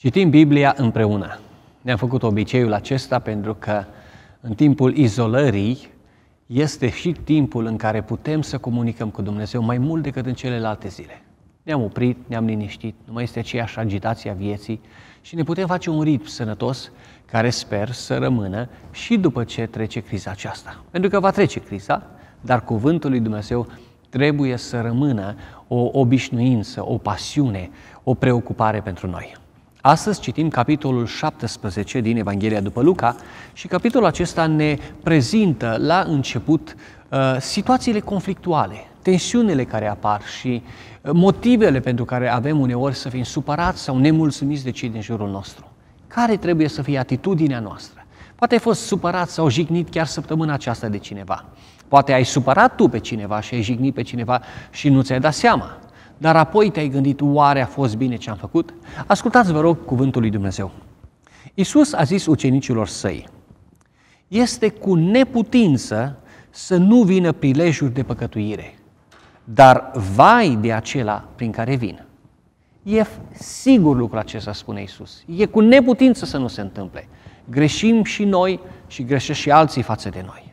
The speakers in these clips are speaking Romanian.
Citim Biblia împreună. Ne-am făcut obiceiul acesta pentru că în timpul izolării este și timpul în care putem să comunicăm cu Dumnezeu mai mult decât în celelalte zile. Ne-am oprit, ne-am liniștit, nu mai este aceeași agitație a vieții și ne putem face un ritm sănătos care sper să rămână și după ce trece criza aceasta. Pentru că va trece criza, dar cuvântul lui Dumnezeu trebuie să rămână o obișnuință, o pasiune, o preocupare pentru noi. Astăzi citim capitolul 17 din Evanghelia după Luca și capitolul acesta ne prezintă la început uh, situațiile conflictuale, tensiunile care apar și uh, motivele pentru care avem uneori să fim supărați sau nemulțumiți de cei din jurul nostru. Care trebuie să fie atitudinea noastră? Poate ai fost supărat sau jignit chiar săptămâna aceasta de cineva. Poate ai supărat tu pe cineva și ai jignit pe cineva și nu ți-ai dat seama dar apoi te-ai gândit, oare a fost bine ce am făcut? Ascultați, vă rog, cuvântul lui Dumnezeu. Iisus a zis ucenicilor săi, este cu neputință să nu vină prilejuri de păcătuire, dar vai de acela prin care vin. E sigur lucrul acesta, spune Iisus. E cu neputință să nu se întâmple. Greșim și noi și greșesc și alții față de noi.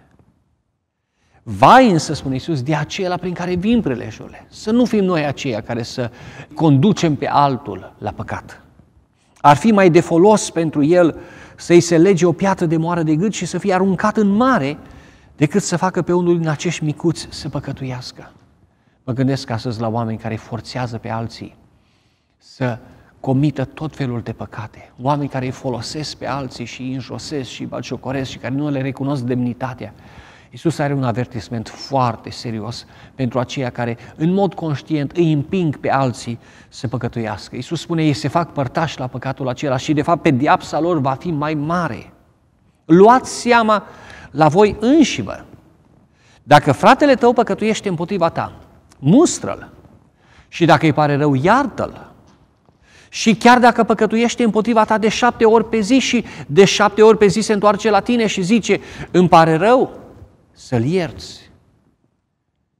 Vai însă, spune Iisus, de acela prin care vin prelejurile. Să nu fim noi aceia care să conducem pe altul la păcat. Ar fi mai de folos pentru el să-i se lege o piatră de moară de gât și să fie aruncat în mare decât să facă pe unul din acești micuți să păcătuiască. Mă gândesc astăzi la oameni care forțează pe alții să comită tot felul de păcate. Oameni care îi folosesc pe alții și îi înjosesc și îi și care nu le recunosc demnitatea. Isus are un avertisment foarte serios pentru aceia care, în mod conștient, îi împing pe alții să păcătuiască. Isus spune, ei se fac părtași la păcatul acela și, de fapt, pediapsa lor va fi mai mare. Luați seama la voi înșivă. Dacă fratele tău păcătuiește împotriva ta, mustră-l și dacă îi pare rău, iartă-l. Și chiar dacă păcătuiește împotriva ta de șapte ori pe zi și de șapte ori pe zi se întoarce la tine și zice, îmi pare rău, să-l ierți.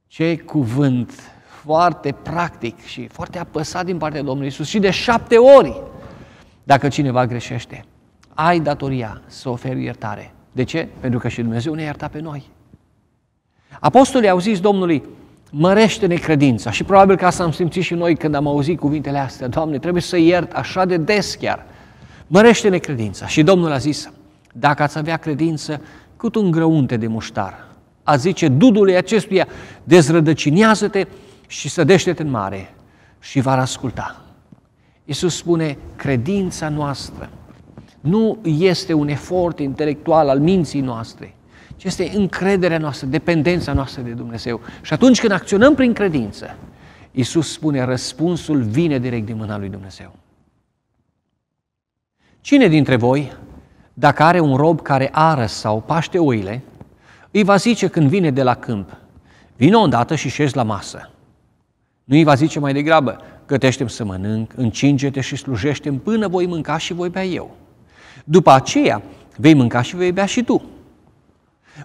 Ce cuvânt foarte practic și foarte apăsat din partea Domnului Isus și de șapte ori dacă cineva greșește. Ai datoria să oferi iertare. De ce? Pentru că și Dumnezeu ne ierta pe noi. Apostolii au zis Domnului, mărește-ne credința și probabil că asta am simțit și noi când am auzit cuvintele astea. Doamne, trebuie să iert așa de des chiar. Mărește-ne credința. Și Domnul a zis, dacă ați avea credință, cât un grăunte de muștar, a zice dudului acestuia, dezrădăcinează-te și sădește-te în mare și va asculta. Iisus spune, credința noastră nu este un efort intelectual al minții noastre, ci este încrederea noastră, dependența noastră de Dumnezeu. Și atunci când acționăm prin credință, Iisus spune, răspunsul vine direct din mâna lui Dumnezeu. Cine dintre voi, dacă are un rob care ară sau paște oile, îi va zice când vine de la câmp, vină odată și șezi la masă. Nu îi va zice mai degrabă, gătește să mănânc, încinge-te și slujește până voi mânca și voi bea eu. După aceea vei mânca și vei bea și tu.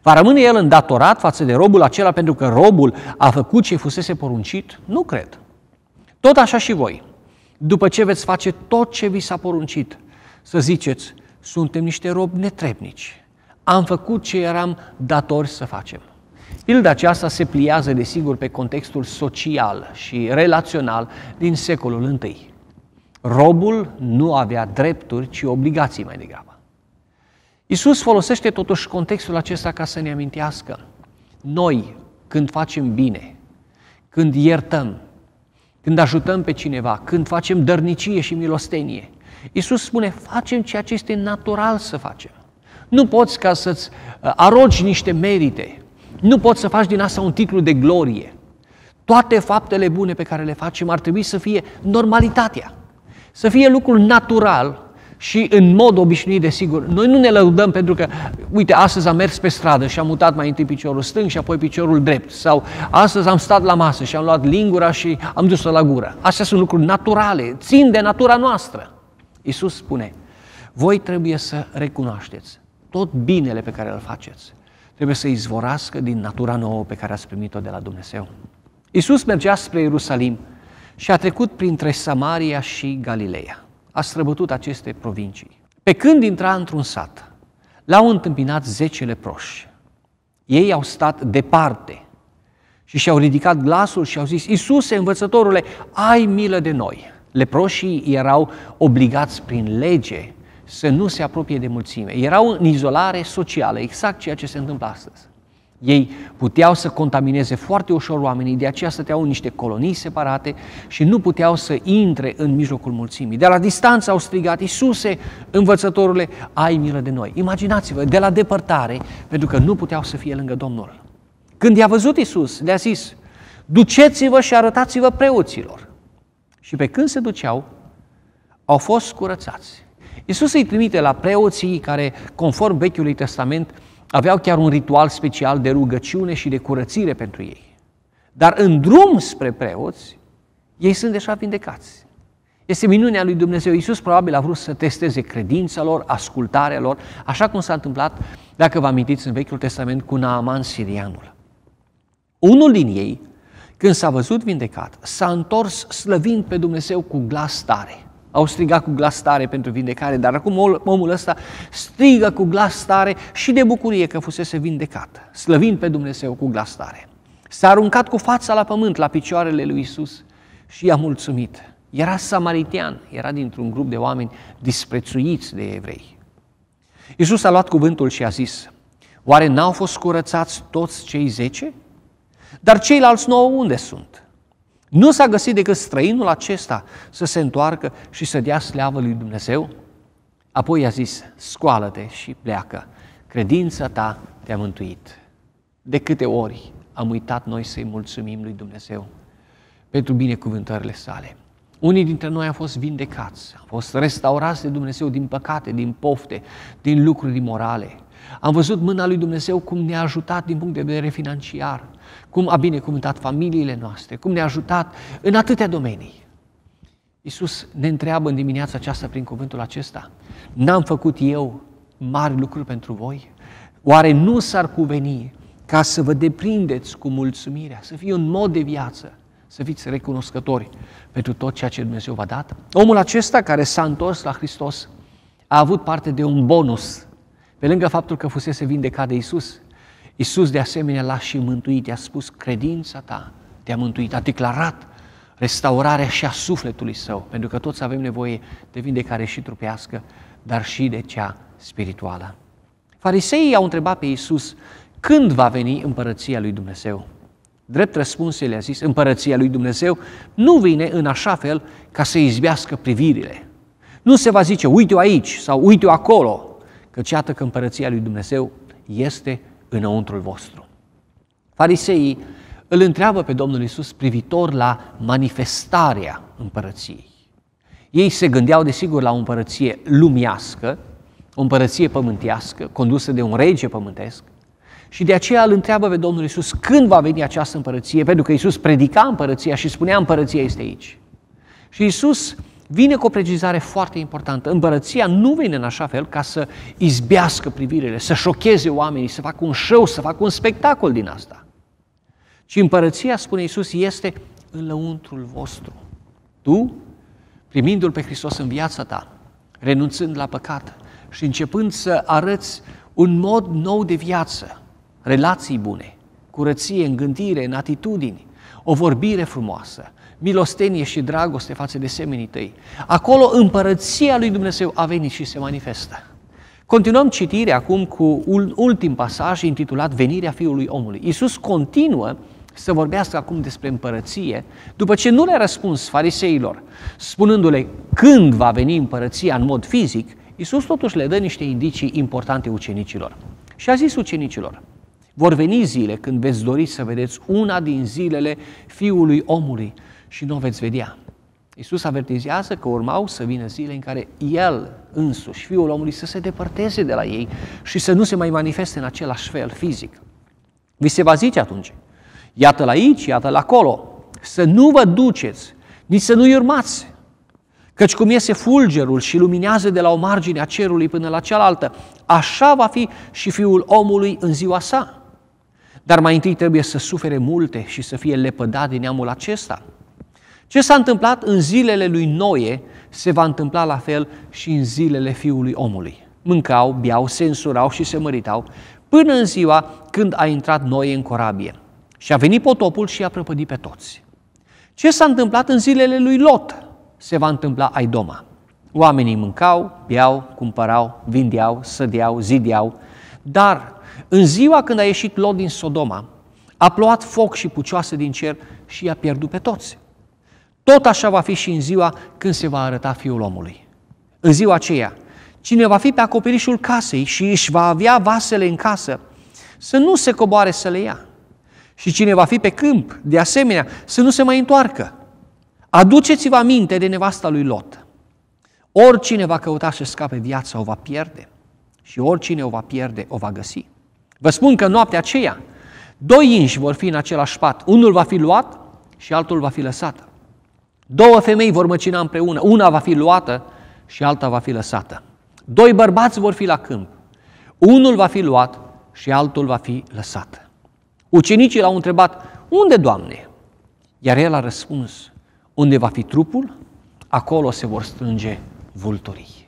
Va rămâne el îndatorat față de robul acela pentru că robul a făcut ce fusese poruncit? Nu cred. Tot așa și voi. După ce veți face tot ce vi s-a poruncit, să ziceți, suntem niște robi netrebnici am făcut ce eram datori să facem. Pilda aceasta se pliază, desigur, pe contextul social și relațional din secolul I. Robul nu avea drepturi, ci obligații mai degrabă. Iisus folosește totuși contextul acesta ca să ne amintească. Noi, când facem bine, când iertăm, când ajutăm pe cineva, când facem dărnicie și milostenie, Iisus spune, facem ceea ce este natural să facem. Nu poți ca să-ți uh, arogi niște merite. Nu poți să faci din asta un titlu de glorie. Toate faptele bune pe care le facem ar trebui să fie normalitatea. Să fie lucrul natural și în mod obișnuit, desigur. Noi nu ne lăudăm pentru că, uite, astăzi am mers pe stradă și am mutat mai întâi piciorul stâng și apoi piciorul drept. Sau astăzi am stat la masă și am luat lingura și am dus-o la gură. Astea sunt lucruri naturale, țin de natura noastră. Iisus spune, voi trebuie să recunoașteți tot binele pe care îl faceți trebuie să izvorască din natura nouă pe care ați primit-o de la Dumnezeu. Iisus mergea spre Ierusalim și a trecut printre Samaria și Galileea. A străbătut aceste provincii. Pe când intra într-un sat, l-au întâmpinat zece leproși. Ei au stat departe și și-au ridicat glasul și au zis, Iisuse, învățătorule, ai milă de noi. Leproșii erau obligați prin lege să nu se apropie de mulțime. Erau în izolare socială, exact ceea ce se întâmplă astăzi. Ei puteau să contamineze foarte ușor oamenii, de aceea stăteau în niște colonii separate și nu puteau să intre în mijlocul mulțimii. De la distanță au strigat, Iisuse, învățătorule, ai milă de noi. Imaginați-vă, de la depărtare, pentru că nu puteau să fie lângă Domnul. Când i-a văzut Iisus, le-a zis, duceți-vă și arătați-vă preoților. Și pe când se duceau, au fost curățați. Iisus îi trimite la preoții care, conform Vechiului Testament, aveau chiar un ritual special de rugăciune și de curățire pentru ei. Dar în drum spre preoți, ei sunt deja vindecați. Este minunea lui Dumnezeu. Iisus probabil a vrut să testeze credința lor, ascultarea lor, așa cum s-a întâmplat, dacă vă amintiți, în Vechiul Testament cu Naaman Sirianul. Unul din ei, când s-a văzut vindecat, s-a întors slăvind pe Dumnezeu cu glas tare. Au strigat cu glas tare pentru vindecare, dar acum omul ăsta strigă cu glas tare și de bucurie că fusese vindecat, slăvind pe Dumnezeu cu glas tare. S-a aruncat cu fața la pământ, la picioarele lui Isus și i-a mulțumit. Era samaritian, era dintr-un grup de oameni disprețuiți de evrei. Isus a luat cuvântul și a zis, Oare n-au fost curățați toți cei zece? Dar ceilalți nouă unde sunt? Nu s-a găsit decât străinul acesta să se întoarcă și să dea slavă lui Dumnezeu? Apoi i-a zis, scoală-te și pleacă, credința ta te-a mântuit. De câte ori am uitat noi să-i mulțumim lui Dumnezeu pentru binecuvântările sale. Unii dintre noi au fost vindecați, au fost restaurați de Dumnezeu din păcate, din pofte, din lucruri imorale. Am văzut mâna lui Dumnezeu cum ne-a ajutat din punct de vedere financiar, cum a binecuvântat familiile noastre, cum ne-a ajutat în atâtea domenii. Iisus ne întreabă în dimineața aceasta prin cuvântul acesta, n-am făcut eu mari lucruri pentru voi? Oare nu s-ar cuveni ca să vă deprindeți cu mulțumirea, să fie un mod de viață, să fiți recunoscători pentru tot ceea ce Dumnezeu v-a dat? Omul acesta care s-a întors la Hristos a avut parte de un bonus, pe lângă faptul că fusese vindecat de Isus, Iisus de asemenea l-a și mântuit, i-a spus, credința ta te-a mântuit, a declarat restaurarea și a sufletului său, pentru că toți avem nevoie de vindecare și trupească, dar și de cea spirituală. Fariseii au întrebat pe Iisus când va veni împărăția lui Dumnezeu. Drept răspuns, el a zis, împărăția lui Dumnezeu nu vine în așa fel ca să izbească privirile. Nu se va zice, uite-o aici sau uite-o acolo, căci iată că împărăția lui Dumnezeu este înăuntrul vostru. Fariseii îl întreabă pe Domnul Isus privitor la manifestarea împărăției. Ei se gândeau, desigur, la o împărăție lumiască, o împărăție pământească, condusă de un rege pământesc, și de aceea îl întreabă pe Domnul Isus când va veni această împărăție, pentru că Isus predica împărăția și spunea împărăția este aici. Și Isus vine cu o precizare foarte importantă. Împărăția nu vine în așa fel ca să izbească privirile, să șocheze oamenii, să facă un show, să facă un spectacol din asta. Ci împărăția, spune Iisus, este în lăuntrul vostru. Tu, primindu-L pe Hristos în viața ta, renunțând la păcat și începând să arăți un mod nou de viață, relații bune, curăție în gândire, în atitudini, o vorbire frumoasă, milostenie și dragoste față de semenii tăi. Acolo împărăția lui Dumnezeu a venit și se manifestă. Continuăm citirea acum cu un ultim pasaj intitulat Venirea Fiului Omului. Iisus continuă să vorbească acum despre împărăție, după ce nu le-a răspuns fariseilor, spunându-le când va veni împărăția în mod fizic, Iisus totuși le dă niște indicii importante ucenicilor. Și a zis ucenicilor, vor veni zile când veți dori să vedeți una din zilele Fiului Omului, și nu o veți vedea. Iisus avertizează că urmau să vină zile în care El însuși, Fiul omului, să se depărteze de la ei și să nu se mai manifeste în același fel fizic. Vi se va zice atunci, iată-l aici, iată-l acolo, să nu vă duceți, nici să nu-i urmați, căci cum iese fulgerul și luminează de la o margine a cerului până la cealaltă, așa va fi și Fiul omului în ziua sa. Dar mai întâi trebuie să sufere multe și să fie lepădat din neamul acesta, ce s-a întâmplat în zilele lui Noe se va întâmpla la fel și în zilele fiului omului. Mâncau, biau, se însurau și se măritau până în ziua când a intrat Noe în corabie. Și a venit potopul și a prăpădit pe toți. Ce s-a întâmplat în zilele lui Lot se va întâmpla Aidoma. Oamenii mâncau, biau, cumpărau, vindeau, sădeau, zideau, dar în ziua când a ieșit Lot din Sodoma, a plouat foc și pucioase din cer și i-a pierdut pe toți. Tot așa va fi și în ziua când se va arăta Fiul omului. În ziua aceea, cine va fi pe acoperișul casei și își va avea vasele în casă, să nu se coboare să le ia. Și cine va fi pe câmp, de asemenea, să nu se mai întoarcă. Aduceți-vă aminte de nevasta lui Lot. Oricine va căuta să scape viața o va pierde și oricine o va pierde o va găsi. Vă spun că noaptea aceea, doi inși vor fi în același pat, unul va fi luat și altul va fi lăsat. Două femei vor măcina împreună, una va fi luată și alta va fi lăsată. Doi bărbați vor fi la câmp, unul va fi luat și altul va fi lăsat. Ucenicii l-au întrebat, unde, Doamne? Iar el a răspuns, unde va fi trupul, acolo se vor strânge vulturii.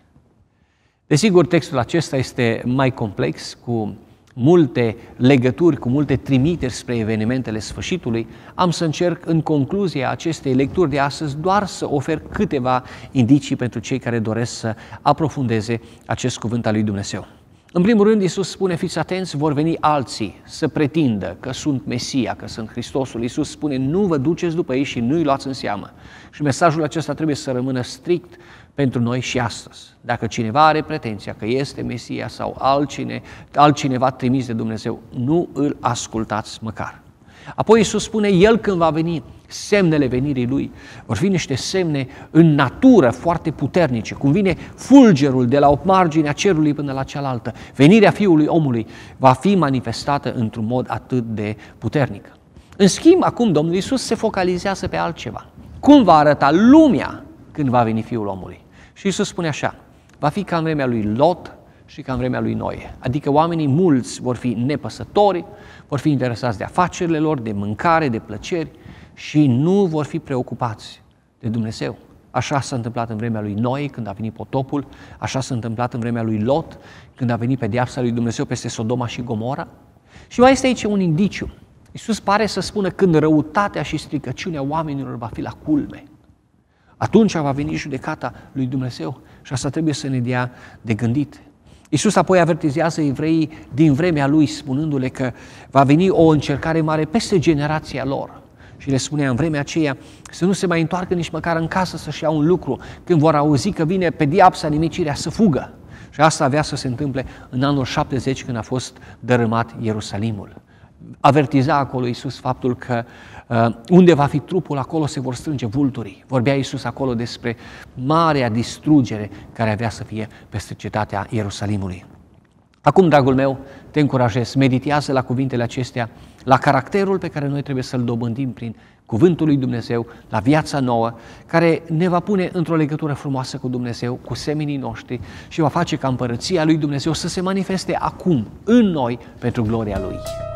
Desigur, textul acesta este mai complex, cu multe legături, cu multe trimiteri spre evenimentele sfârșitului, am să încerc în concluzia acestei lecturi de astăzi doar să ofer câteva indicii pentru cei care doresc să aprofundeze acest cuvânt al lui Dumnezeu. În primul rând, Iisus spune, fiți atenți, vor veni alții să pretindă că sunt Mesia, că sunt Hristosul. Iisus spune, nu vă duceți după ei și nu-i luați în seamă. Și mesajul acesta trebuie să rămână strict pentru noi și astăzi. Dacă cineva are pretenția că este Mesia sau altcine, altcineva trimis de Dumnezeu, nu îl ascultați măcar. Apoi Iisus spune, El când va veni, semnele venirii Lui vor fi niște semne în natură foarte puternice, cum vine fulgerul de la o margine a cerului până la cealaltă. Venirea Fiului Omului va fi manifestată într-un mod atât de puternic. În schimb, acum Domnul Iisus se focalizează pe altceva. Cum va arăta lumea când va veni Fiul Omului? Și Iisus spune așa, va fi ca în vremea lui Lot și ca în vremea lui Noe. Adică oamenii mulți vor fi nepăsători, vor fi interesați de afacerile lor, de mâncare, de plăceri și nu vor fi preocupați de Dumnezeu. Așa s-a întâmplat în vremea lui Noe când a venit potopul, așa s-a întâmplat în vremea lui Lot când a venit pedeapsa lui Dumnezeu peste Sodoma și Gomora. Și mai este aici un indiciu. Iisus pare să spună când răutatea și stricăciunea oamenilor va fi la culme. Atunci va veni judecata lui Dumnezeu și asta trebuie să ne dea de gândit. Iisus apoi avertizează evreii din vremea lui, spunându-le că va veni o încercare mare peste generația lor. Și le spunea în vremea aceea să nu se mai întoarcă nici măcar în casă să-și ia un lucru, când vor auzi că vine pe diapsa nimicirea să fugă. Și asta avea să se întâmple în anul 70 când a fost dărâmat Ierusalimul avertiza acolo Iisus faptul că uh, unde va fi trupul, acolo se vor strânge vulturii. Vorbea Iisus acolo despre marea distrugere care avea să fie peste cetatea Ierusalimului. Acum, dragul meu, te încurajez, meditează la cuvintele acestea, la caracterul pe care noi trebuie să-l dobândim prin cuvântul lui Dumnezeu, la viața nouă, care ne va pune într-o legătură frumoasă cu Dumnezeu, cu seminii noștri și va face ca împărăția lui Dumnezeu să se manifeste acum, în noi, pentru gloria Lui.